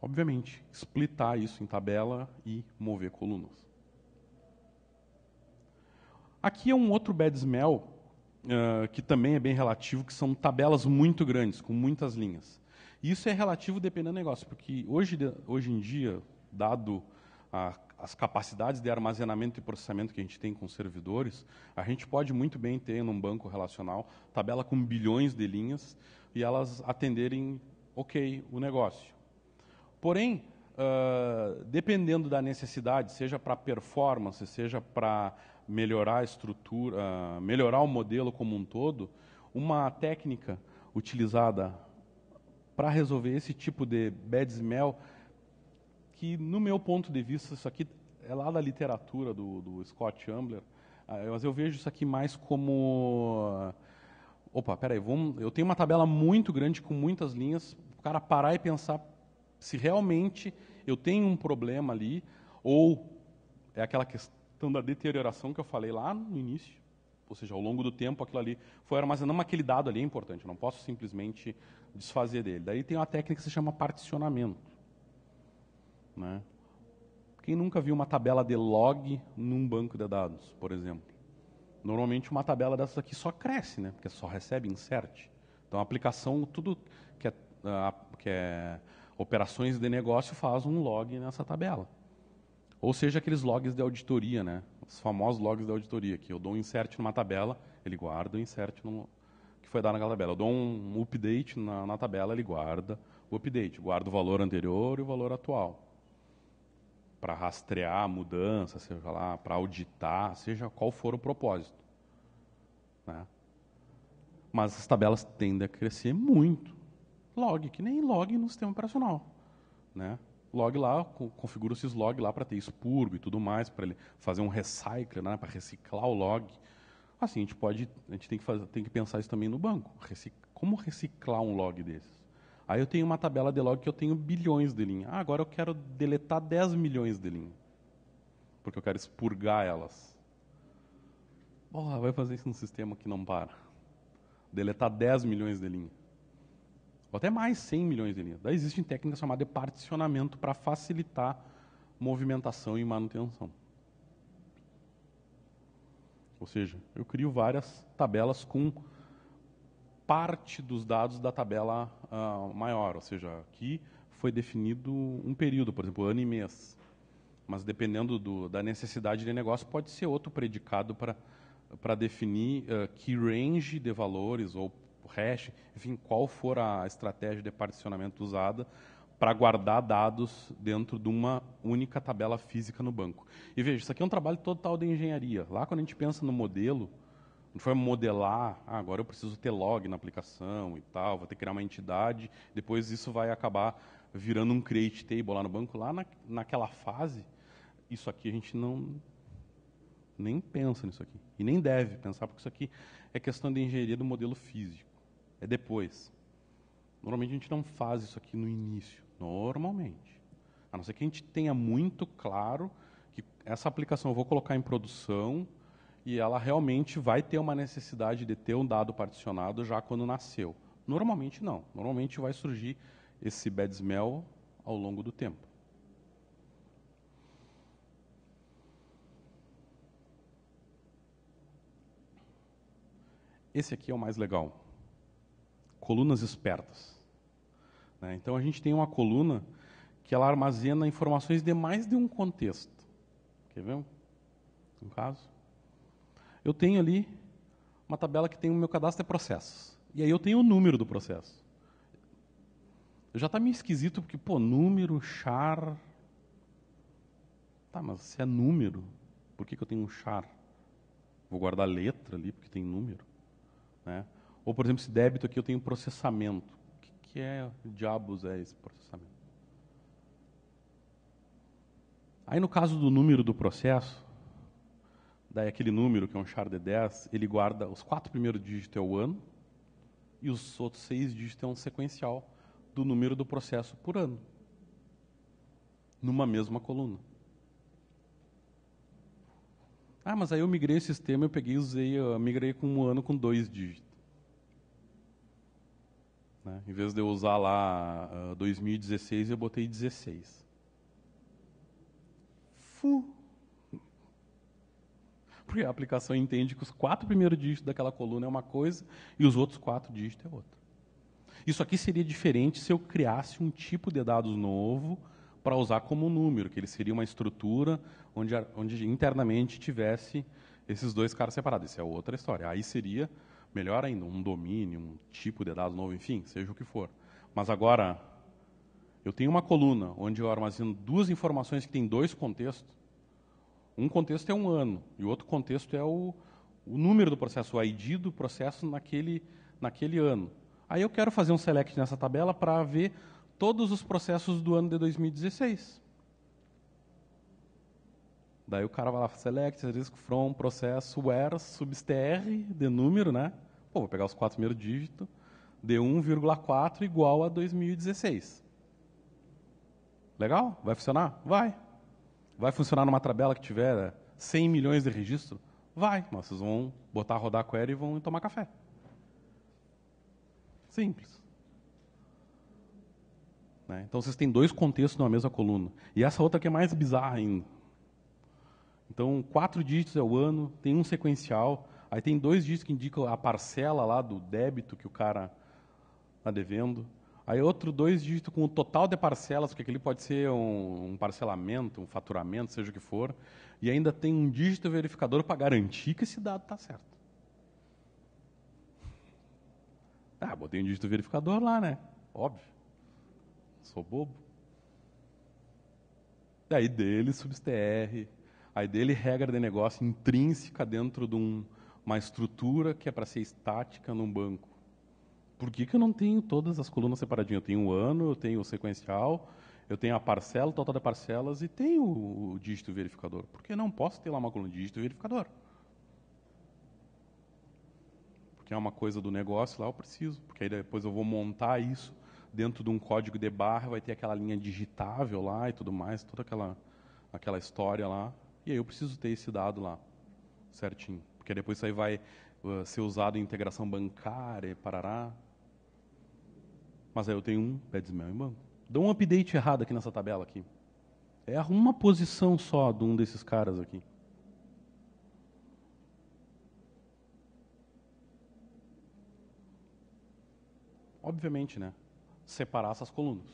obviamente, splitar isso em tabela e mover colunas. Aqui é um outro bad smell, uh, que também é bem relativo, que são tabelas muito grandes, com muitas linhas. Isso é relativo dependendo do negócio, porque hoje, hoje em dia, dado a, as capacidades de armazenamento e processamento que a gente tem com servidores, a gente pode muito bem ter num banco relacional tabela com bilhões de linhas e elas atenderem ok o negócio. Porém, uh, dependendo da necessidade, seja para performance, seja para melhorar a estrutura, uh, melhorar o modelo como um todo, uma técnica utilizada para resolver esse tipo de bad smell, que no meu ponto de vista, isso aqui é lá da literatura do, do Scott Ambler, uh, mas eu vejo isso aqui mais como... Opa, peraí, vamos, eu tenho uma tabela muito grande com muitas linhas, o cara parar e pensar se realmente eu tenho um problema ali, ou é aquela questão da deterioração que eu falei lá no início, ou seja, ao longo do tempo aquilo ali foi armazenando, mas aquele dado ali é importante, eu não posso simplesmente desfazer dele. Daí tem uma técnica que se chama particionamento. Né? Quem nunca viu uma tabela de log num banco de dados, por exemplo? Normalmente uma tabela dessas aqui só cresce, né? porque só recebe insert. Então a aplicação, tudo que é, ah, que é operações de negócio faz um log nessa tabela. Ou seja, aqueles logs de auditoria, né? os famosos logs de auditoria, que eu dou um insert numa tabela, ele guarda o insert no, que foi dado naquela tabela. Eu dou um update na, na tabela, ele guarda o update, guarda o valor anterior e o valor atual. Para rastrear a mudança, seja lá, para auditar, seja qual for o propósito. Né? Mas as tabelas tendem a crescer muito log, que nem log no sistema operacional. Né? Log lá, configura o syslog lá para ter expurgo e tudo mais, para ele fazer um recycle, né? para reciclar o log. Assim, a gente pode, a gente tem que, fazer, tem que pensar isso também no banco. Recic como reciclar um log desses? Aí eu tenho uma tabela de log que eu tenho bilhões de linhas. Ah, agora eu quero deletar 10 milhões de linhas, Porque eu quero expurgar elas. Bom, vai fazer isso num sistema que não para. Deletar 10 milhões de linhas? ou até mais 100 milhões de linhas. Daí existem técnicas chamadas de particionamento para facilitar movimentação e manutenção. Ou seja, eu crio várias tabelas com parte dos dados da tabela uh, maior. Ou seja, aqui foi definido um período, por exemplo, ano e mês. Mas dependendo do, da necessidade de negócio, pode ser outro predicado para definir uh, ah, que range de valores ou hash, enfim, qual for a estratégia de particionamento usada para guardar dados dentro de uma única tabela física no banco. E veja, isso aqui é um trabalho total de engenharia. Lá, quando a gente pensa no modelo, a gente vai modelar, ah, agora eu preciso ter log na aplicação e tal, vou ter que criar uma entidade, depois isso vai acabar virando um create table lá no banco. Lá na, naquela fase, isso aqui a gente não nem pensa nisso aqui. E nem deve pensar, porque isso aqui é questão de engenharia do modelo físico é depois. Normalmente a gente não faz isso aqui no início, normalmente. A não ser que a gente tenha muito claro que essa aplicação eu vou colocar em produção e ela realmente vai ter uma necessidade de ter um dado particionado já quando nasceu. Normalmente não. Normalmente vai surgir esse bad smell ao longo do tempo. Esse aqui é o mais legal colunas espertas. Né? Então a gente tem uma coluna que ela armazena informações de mais de um contexto. Quer ver um, caso? Eu tenho ali uma tabela que tem o meu cadastro de processos. E aí eu tenho o número do processo. Já está meio esquisito, porque, pô, número, char. Tá, mas se é número, por que, que eu tenho um char? Vou guardar letra ali, porque tem número. Né? Ou, por exemplo, esse débito aqui eu tenho processamento. O que, que é diabos é esse processamento? Aí, no caso do número do processo, daí aquele número, que é um char de 10, ele guarda os quatro primeiros dígitos é o ano e os outros seis dígitos é um sequencial do número do processo por ano, numa mesma coluna. Ah, mas aí eu migrei o sistema, eu peguei usei, eu migrei com um ano com dois dígitos. Né? Em vez de eu usar lá uh, ah, 2016, eu botei 16. Fu! Porque a aplicação entende que os quatro primeiros dígitos daquela coluna é uma coisa e os outros quatro dígitos é outra. Isso aqui seria diferente se eu criasse um tipo de dados novo para usar como número, que ele seria uma estrutura onde, onde internamente tivesse esses dois caras separados. Isso é outra história. Aí seria Melhor ainda, um domínio, um tipo de dado novo, enfim, seja o que for. Mas agora, eu tenho uma coluna onde eu armazeno duas informações que têm dois contextos. Um contexto é um ano, e o outro contexto é o, o número do processo, o ID do processo naquele, naquele ano. Aí eu quero fazer um select nessa tabela para ver todos os processos do ano de 2016. Daí o cara vai lá, select, asterisco, from, processo, where, substr, de número, né? Pô, vou pegar os quatro primeiros dígitos, de 1,4 igual a 2016. Legal? Vai funcionar? Vai. Vai funcionar numa tabela que tiver 100 milhões de registro? Vai. Mas vocês vão botar a rodar a query e vão tomar café. Simples. Né? Então vocês têm dois contextos numa mesma coluna. E essa outra que é mais bizarra ainda. Então, quatro dígitos é o ano, tem um sequencial, aí tem dois dígitos que indicam a parcela lá do débito que o cara está devendo. Aí outro dois dígitos com o total de parcelas, porque aquele pode ser um, um, parcelamento, um faturamento, seja o que for. E ainda tem um dígito verificador para garantir que esse dado está certo. Ah, botei um dígito verificador lá, né? Óbvio. Sou bobo. Daí dele, substr, a dele regra de negócio intrínseca dentro de um, uma estrutura que é para ser estática num banco. Por que, que eu não tenho todas as colunas separadinhas? Eu tenho o ano, eu tenho o sequencial, eu tenho a parcela, o total de parcelas e tenho o, o dígito verificador. Por que não posso ter lá uma coluna de dígito verificador? Porque é uma coisa do negócio lá, eu preciso. Porque aí depois eu vou montar isso dentro de um código de barra, vai ter aquela linha digitável lá e tudo mais, toda aquela, aquela história lá. E aí eu preciso ter esse dado lá, certinho. Porque depois isso aí vai uh, ser usado em integração bancária, parará. Mas aí eu tenho um pé em banco. Dá um update errado aqui nessa tabela aqui. É uma posição só de um desses caras aqui. Obviamente, né? Separar essas colunas.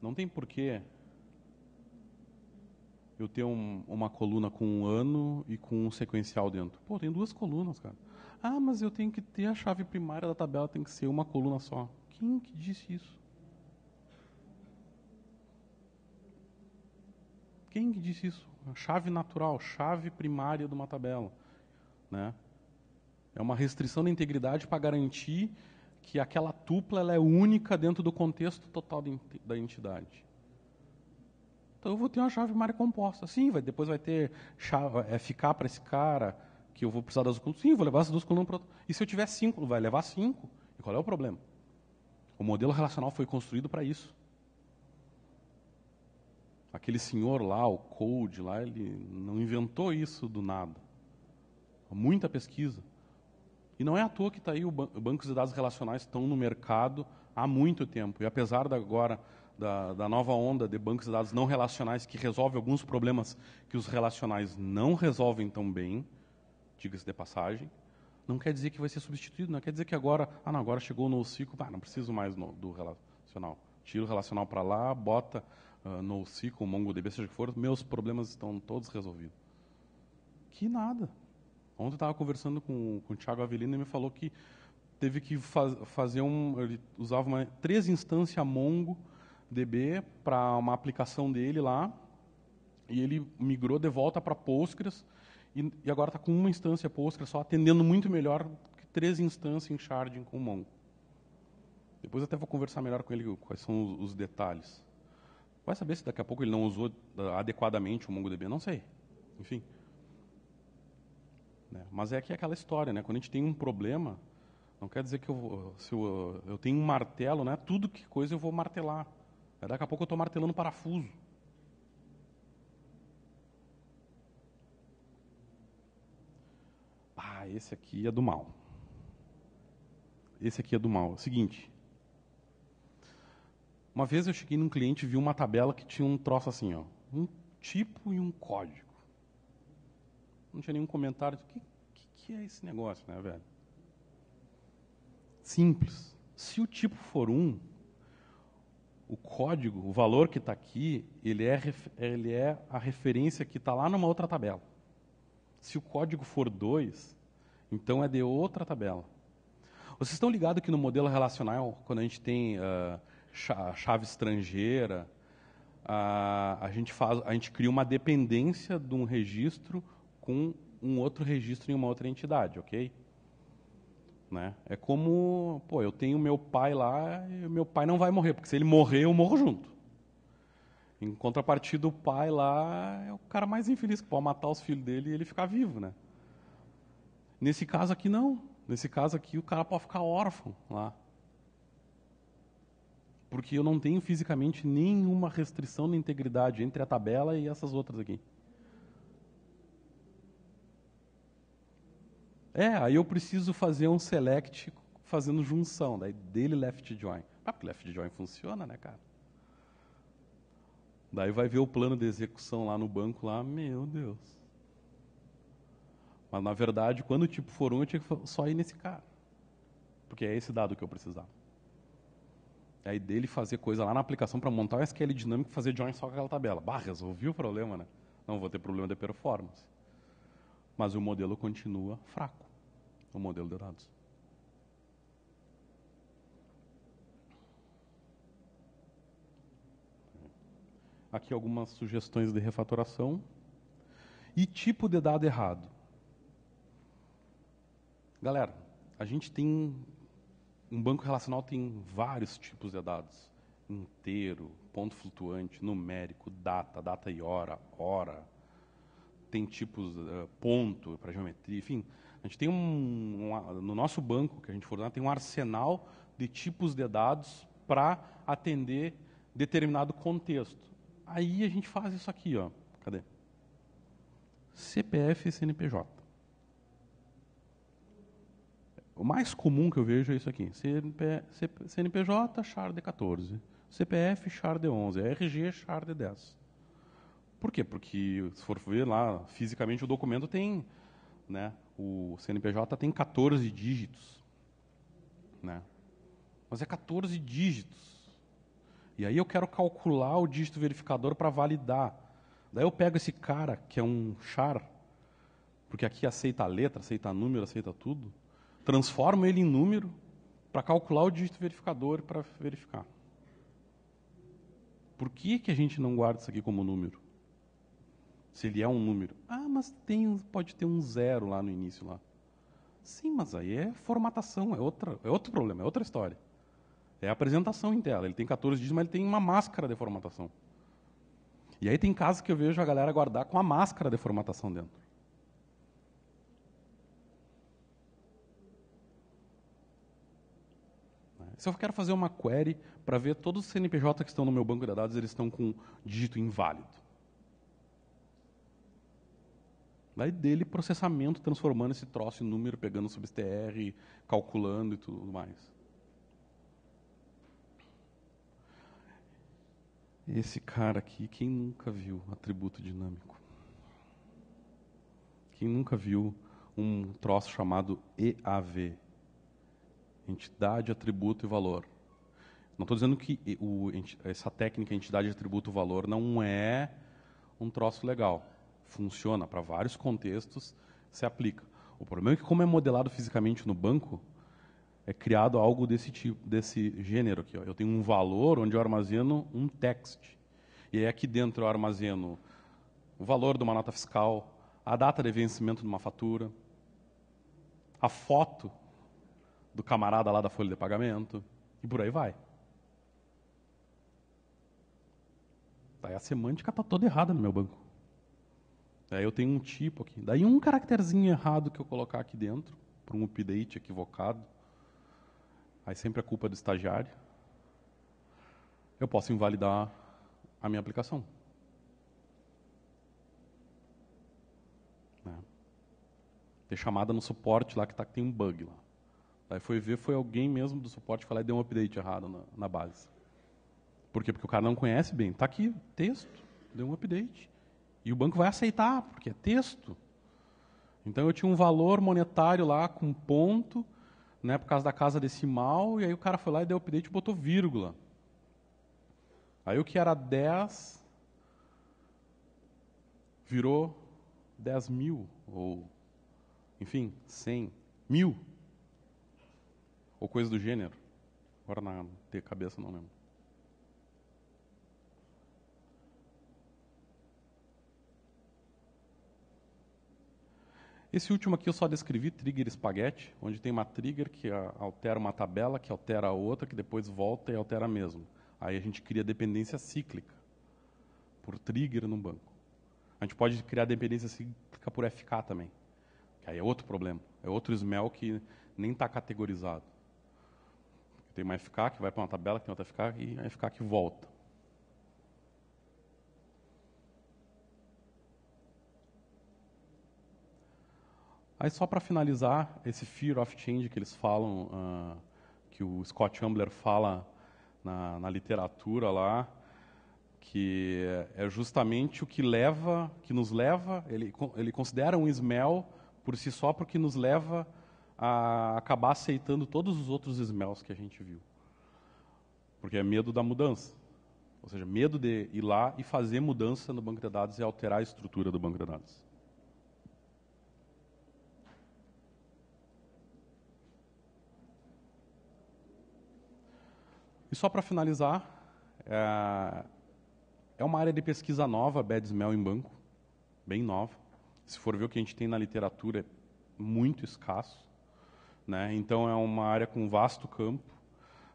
Não tem porquê eu ter um, uma coluna com um ano e com um sequencial dentro. Pô, tem duas colunas, cara. Ah, mas eu tenho que ter a chave primária da tabela, tem que ser uma coluna só. Quem que disse isso? Quem que disse isso? A chave natural, chave primária de uma tabela. Né? É uma restrição da integridade para garantir que aquela tupla ela é única dentro do contexto total da entidade. Então eu vou ter uma chave primária composta. Sim, vai, depois vai ter chave, é, ficar para esse cara que eu vou precisar das colunas. Sim, vou levar essas duas colunas para E se eu tiver cinco, vai levar cinco. E qual é o problema? O modelo relacional foi construído para isso. Aquele senhor lá, o Code lá, ele não inventou isso do nada. Muita pesquisa. E não é à toa que está aí o, ban de dados relacionais estão no mercado há muito tempo. E apesar de agora da, da nova onda de bancos de dados não relacionais que resolve alguns problemas que os relacionais não resolvem tão bem, diga-se de passagem, não quer dizer que vai ser substituído, não quer dizer que agora, ah, não, agora chegou no ciclo, ah, não preciso mais no, do relacional. Tira o relacional para lá, bota uh, ah, no ciclo, MongoDB, seja o que for, meus problemas estão todos resolvidos. Que nada. Ontem eu estava conversando com, com o Thiago Avelino e me falou que teve que faz, fazer um, ele usava uma, três instâncias Mongo DB para uma aplicação dele lá, e ele migrou de volta para Postgres, e, e agora está com uma instância Postgres só, atendendo muito melhor que três instâncias em sharding com Mongo. Depois até vou conversar melhor com ele quais são os, os detalhes. Vai saber se daqui a pouco ele não usou ah, adequadamente o MongoDB, não sei. Enfim. Né? Mas é que é aquela história, né? Quando a gente tem um problema, não quer dizer que eu, se eu, eu tenho um martelo, né? Tudo que coisa eu vou martelar. Daqui a pouco eu estou martelando parafuso. Ah, esse aqui é do mal. Esse aqui é do mal. É o seguinte. Uma vez eu cheguei num cliente e vi uma tabela que tinha um troço assim, ó, um tipo e um código. Não tinha nenhum comentário. O que, que, que é esse negócio, né, velho? Simples. Se o tipo for um, o código, o valor que está aqui, ele é, ele é a referência que está lá numa outra tabela. Se o código for 2, então é de outra tabela. Vocês estão ligados que no modelo relacional, quando a gente tem uh, chave estrangeira, uh, a, gente faz, a gente cria uma dependência de um registro com um outro registro em uma outra entidade, ok? Né? É como, pô, eu tenho meu pai lá e meu pai não vai morrer, porque se ele morrer, eu morro junto. Em contrapartida, o pai lá é o cara mais infeliz, que pode matar os filhos dele e ele ficar vivo, né? Nesse caso aqui, não. Nesse caso aqui, o cara pode ficar órfão lá. Porque eu não tenho fisicamente nenhuma restrição na integridade entre a tabela e essas outras aqui. É, aí eu preciso fazer um select fazendo junção, daí dele left join. Ah, porque left join funciona, né, cara? Daí vai ver o plano de execução lá no banco, lá, meu Deus. Mas, na verdade, quando o tipo for um, eu tinha que só ir nesse cara. Porque é esse dado que eu precisava. Daí é aí dele fazer coisa lá na aplicação para montar o SQL dinâmico e fazer join só com aquela tabela. Bah, resolvi o problema, né? Não vou ter problema de performance. Mas o modelo continua fraco o modelo de dados. Aqui algumas sugestões de refatoração. E tipo de dado errado. Galera, a gente tem. Um banco relacional tem vários tipos de dados: inteiro, ponto flutuante, numérico, data, data e hora, hora. Tem tipos uh, ponto para geometria, enfim. A gente tem um, um, no nosso banco que a gente for lá, tem um arsenal de tipos de dados para atender determinado contexto. Aí a gente faz isso aqui, ó. Cadê? CPF e CNPJ. O mais comum que eu vejo é isso aqui: CNP, CNPJ, char de 14, CPF, char de 11, RG, char de 10. Por quê? Porque se for ver lá, fisicamente o documento tem né? O CNPJ tem 14 dígitos. Né? Mas é 14 dígitos. E aí eu quero calcular o dígito verificador para validar. Daí eu pego esse cara, que é um char, porque aqui aceita a letra, aceita número, aceita tudo, transformo ele em número para calcular o dígito verificador para verificar. Por que, que a gente não guarda isso aqui como número? se ele é um número. Ah, mas tem, pode ter um zero lá no início lá. Sim, mas aí é formatação, é, outra, é outro problema, é outra história. É apresentação em tela. Ele tem 14 dígitos, mas ele tem uma máscara de formatação. E aí tem casos que eu vejo a galera guardar com a máscara de formatação dentro. Se eu quero fazer uma query para ver todos os CNPJ que estão no meu banco de dados, eles estão com dígito inválido. Daí dele processamento, transformando esse troço em número, pegando substr, calculando e tudo mais. Esse cara aqui, quem nunca viu atributo dinâmico? Quem nunca viu um troço chamado EAV? Entidade, atributo e valor. Não estou dizendo que o, essa técnica entidade, atributo, valor não é um troço legal funciona para vários contextos, se aplica. O problema é que como é modelado fisicamente no banco, é criado algo desse tipo, desse gênero aqui. Ó. Eu tenho um valor onde eu armazeno um text. E aí aqui dentro eu armazeno o valor de uma nota fiscal, a data de vencimento de uma fatura, a foto do camarada lá da folha de pagamento, e por aí vai. Tá, a semântica está toda errada no meu banco. É, eu tenho um tipo aqui. Daí um caracterzinho errado que eu colocar aqui dentro, para um update equivocado, aí sempre a é culpa é do estagiário, eu posso invalidar a minha aplicação. Né? Ter chamada no suporte lá que, tá, que tem um bug lá. Daí foi ver, foi alguém mesmo do suporte falar e deu um update errado na, na base. Por quê? Porque o cara não conhece bem. Está aqui, texto, deu um update. E o banco vai aceitar, porque é texto. Então eu tinha um valor monetário lá com ponto, né, por causa da casa decimal, e aí o cara foi lá e deu update e botou vírgula. Aí o que era 10 virou 10 mil, ou enfim, 100, mil, ou coisa do gênero. Agora na cabeça não lembro. Esse último aqui eu só descrevi trigger espaguete, onde tem uma trigger que altera uma tabela, que altera a outra, que depois volta e altera mesmo. Aí a gente cria dependência cíclica por trigger no banco. A gente pode criar dependência cíclica por FK também, que aí é outro problema, é outro smell que nem está categorizado. Tem uma FK que vai para uma tabela, que tem outra FK e a FK que volta. Aí só para finalizar, esse fear of change que eles falam, uh, que o Scott Ambler fala na, na literatura lá, que é justamente o que leva, que nos leva, ele, ele considera um smell por si só porque nos leva a acabar aceitando todos os outros smells que a gente viu. Porque é medo da mudança. Ou seja, medo de ir lá e fazer mudança no banco de dados e alterar a estrutura do banco de dados. E só para finalizar, é, é uma área de pesquisa nova, smell em banco, bem nova. Se for ver o que a gente tem na literatura, é muito escasso. Né? Então, é uma área com vasto campo.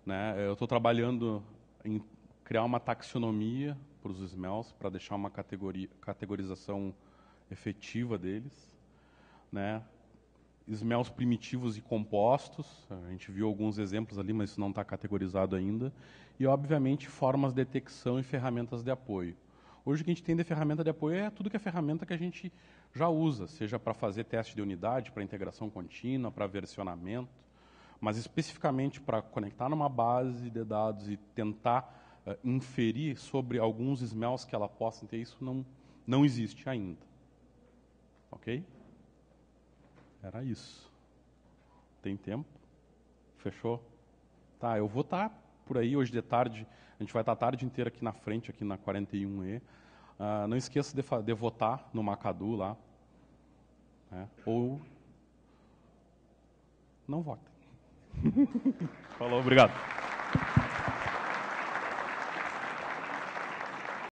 Né? Eu estou trabalhando em criar uma taxonomia para os smells, para deixar uma categoria, categorização efetiva deles. Né? esmelos primitivos e compostos, a gente viu alguns exemplos ali, mas isso não está categorizado ainda, e, obviamente, formas de detecção e ferramentas de apoio. Hoje o que a gente tem de ferramenta de apoio é tudo que é ferramenta que a gente já usa, seja para fazer teste de unidade, para integração contínua, para versionamento, mas especificamente para conectar numa base de dados e tentar uh, inferir sobre alguns smells que ela possa ter, isso não, não existe ainda. Ok? Era isso. Tem tempo? Fechou? Tá, eu vou estar tá por aí hoje de tarde. A gente vai estar tá a tarde inteira aqui na frente, aqui na 41E. Uh, ah, não esqueça de, de, votar no Macadu lá. Né? Ou não votem. Falou, obrigado.